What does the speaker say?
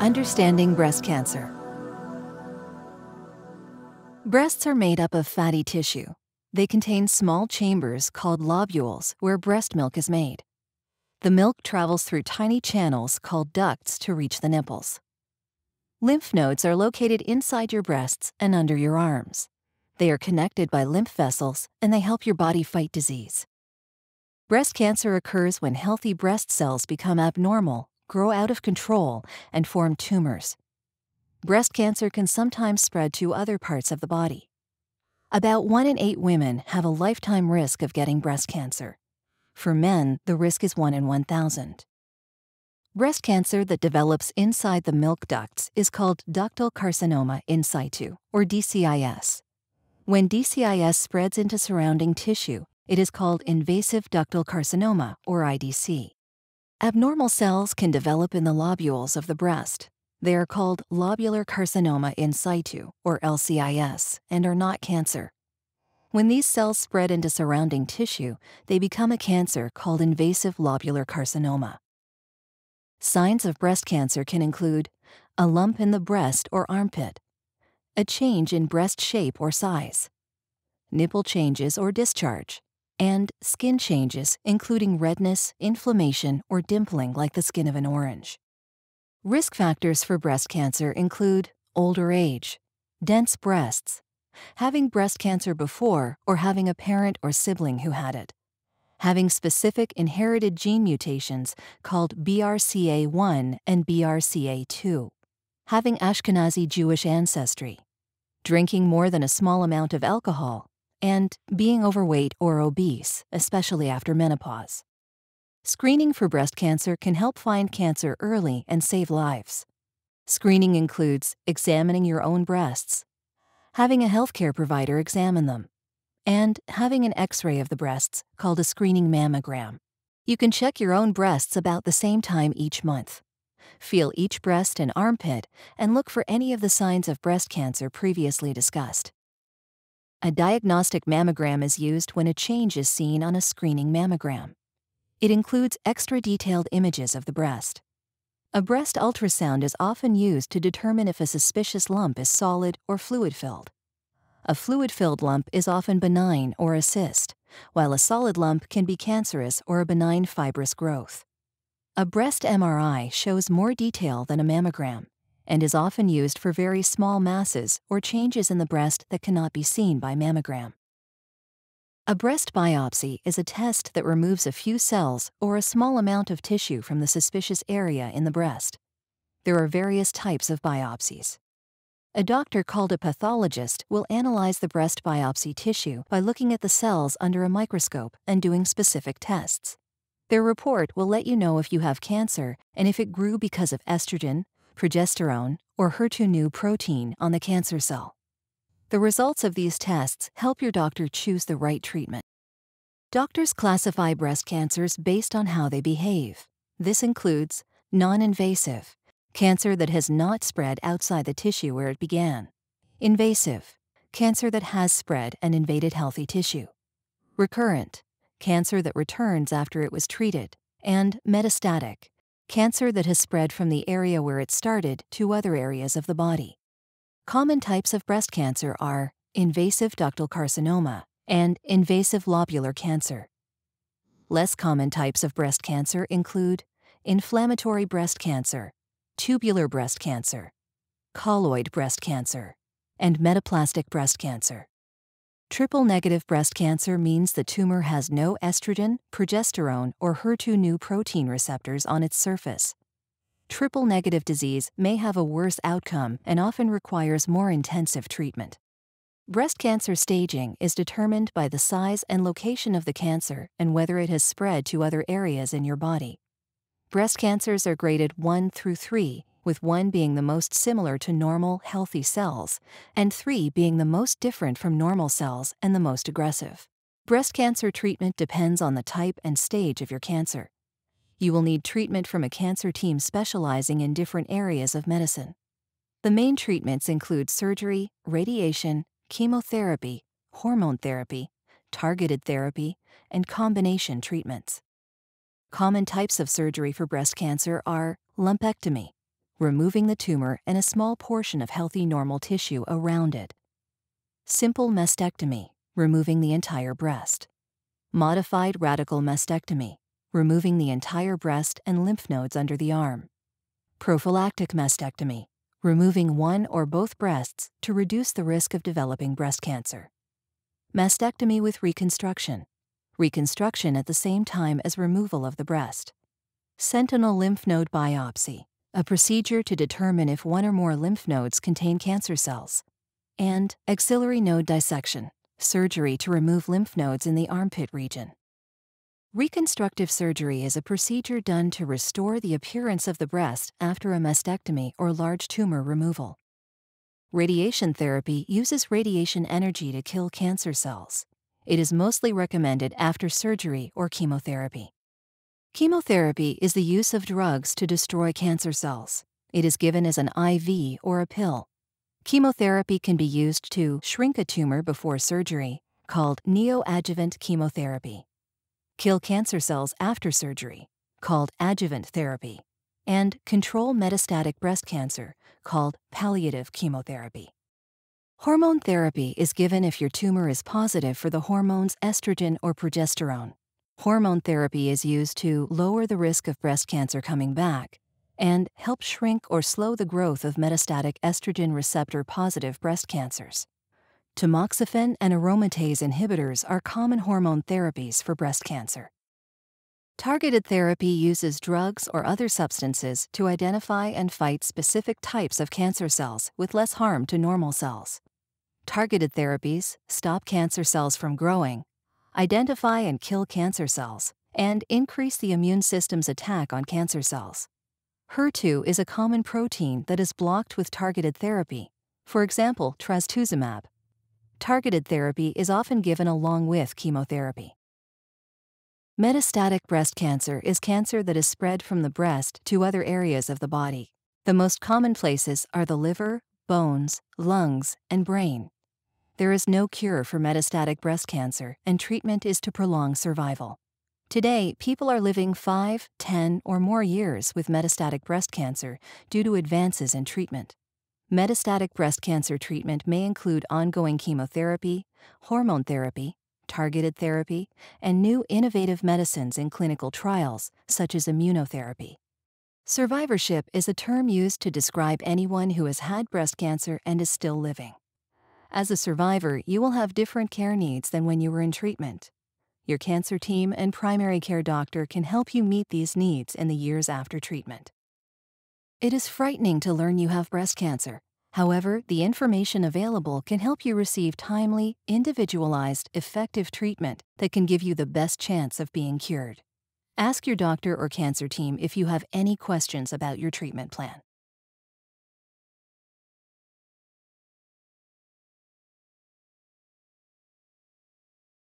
Understanding Breast Cancer. Breasts are made up of fatty tissue. They contain small chambers called lobules where breast milk is made. The milk travels through tiny channels called ducts to reach the nipples. Lymph nodes are located inside your breasts and under your arms. They are connected by lymph vessels and they help your body fight disease. Breast cancer occurs when healthy breast cells become abnormal grow out of control, and form tumors. Breast cancer can sometimes spread to other parts of the body. About 1 in 8 women have a lifetime risk of getting breast cancer. For men, the risk is 1 in 1,000. Breast cancer that develops inside the milk ducts is called ductal carcinoma in situ, or DCIS. When DCIS spreads into surrounding tissue, it is called invasive ductal carcinoma, or IDC. Abnormal cells can develop in the lobules of the breast. They are called lobular carcinoma in situ, or LCIS, and are not cancer. When these cells spread into surrounding tissue, they become a cancer called invasive lobular carcinoma. Signs of breast cancer can include a lump in the breast or armpit, a change in breast shape or size, nipple changes or discharge, and skin changes, including redness, inflammation, or dimpling like the skin of an orange. Risk factors for breast cancer include older age, dense breasts, having breast cancer before or having a parent or sibling who had it, having specific inherited gene mutations called BRCA1 and BRCA2, having Ashkenazi Jewish ancestry, drinking more than a small amount of alcohol, and being overweight or obese, especially after menopause. Screening for breast cancer can help find cancer early and save lives. Screening includes examining your own breasts, having a healthcare provider examine them, and having an x ray of the breasts called a screening mammogram. You can check your own breasts about the same time each month. Feel each breast and armpit and look for any of the signs of breast cancer previously discussed. A diagnostic mammogram is used when a change is seen on a screening mammogram. It includes extra detailed images of the breast. A breast ultrasound is often used to determine if a suspicious lump is solid or fluid-filled. A fluid-filled lump is often benign or a cyst, while a solid lump can be cancerous or a benign fibrous growth. A breast MRI shows more detail than a mammogram, and is often used for very small masses or changes in the breast that cannot be seen by mammogram. A breast biopsy is a test that removes a few cells or a small amount of tissue from the suspicious area in the breast. There are various types of biopsies. A doctor called a pathologist will analyze the breast biopsy tissue by looking at the cells under a microscope and doing specific tests. Their report will let you know if you have cancer and if it grew because of estrogen, progesterone, or HER2 new protein on the cancer cell. The results of these tests help your doctor choose the right treatment. Doctors classify breast cancers based on how they behave. This includes non-invasive, cancer that has not spread outside the tissue where it began. Invasive, cancer that has spread and invaded healthy tissue. Recurrent, cancer that returns after it was treated. And metastatic, cancer that has spread from the area where it started to other areas of the body. Common types of breast cancer are invasive ductal carcinoma and invasive lobular cancer. Less common types of breast cancer include inflammatory breast cancer, tubular breast cancer, colloid breast cancer, and metaplastic breast cancer. Triple negative breast cancer means the tumor has no estrogen, progesterone, or HER2 new protein receptors on its surface. Triple negative disease may have a worse outcome and often requires more intensive treatment. Breast cancer staging is determined by the size and location of the cancer and whether it has spread to other areas in your body. Breast cancers are graded 1 through 3 with one being the most similar to normal, healthy cells, and three being the most different from normal cells and the most aggressive. Breast cancer treatment depends on the type and stage of your cancer. You will need treatment from a cancer team specializing in different areas of medicine. The main treatments include surgery, radiation, chemotherapy, hormone therapy, targeted therapy, and combination treatments. Common types of surgery for breast cancer are lumpectomy, removing the tumor and a small portion of healthy normal tissue around it. Simple mastectomy, removing the entire breast. Modified radical mastectomy, removing the entire breast and lymph nodes under the arm. Prophylactic mastectomy, removing one or both breasts to reduce the risk of developing breast cancer. Mastectomy with reconstruction, reconstruction at the same time as removal of the breast. Sentinel lymph node biopsy, a procedure to determine if one or more lymph nodes contain cancer cells, and axillary node dissection, surgery to remove lymph nodes in the armpit region. Reconstructive surgery is a procedure done to restore the appearance of the breast after a mastectomy or large tumor removal. Radiation therapy uses radiation energy to kill cancer cells. It is mostly recommended after surgery or chemotherapy. Chemotherapy is the use of drugs to destroy cancer cells. It is given as an IV or a pill. Chemotherapy can be used to shrink a tumor before surgery, called neoadjuvant chemotherapy, kill cancer cells after surgery, called adjuvant therapy, and control metastatic breast cancer, called palliative chemotherapy. Hormone therapy is given if your tumor is positive for the hormones estrogen or progesterone. Hormone therapy is used to lower the risk of breast cancer coming back and help shrink or slow the growth of metastatic estrogen receptor positive breast cancers. Tamoxifen and aromatase inhibitors are common hormone therapies for breast cancer. Targeted therapy uses drugs or other substances to identify and fight specific types of cancer cells with less harm to normal cells. Targeted therapies stop cancer cells from growing identify and kill cancer cells, and increase the immune system's attack on cancer cells. HER2 is a common protein that is blocked with targeted therapy, for example, trastuzumab. Targeted therapy is often given along with chemotherapy. Metastatic breast cancer is cancer that is spread from the breast to other areas of the body. The most common places are the liver, bones, lungs, and brain. There is no cure for metastatic breast cancer, and treatment is to prolong survival. Today, people are living 5, 10, or more years with metastatic breast cancer due to advances in treatment. Metastatic breast cancer treatment may include ongoing chemotherapy, hormone therapy, targeted therapy, and new innovative medicines in clinical trials, such as immunotherapy. Survivorship is a term used to describe anyone who has had breast cancer and is still living. As a survivor, you will have different care needs than when you were in treatment. Your cancer team and primary care doctor can help you meet these needs in the years after treatment. It is frightening to learn you have breast cancer. However, the information available can help you receive timely, individualized, effective treatment that can give you the best chance of being cured. Ask your doctor or cancer team if you have any questions about your treatment plan.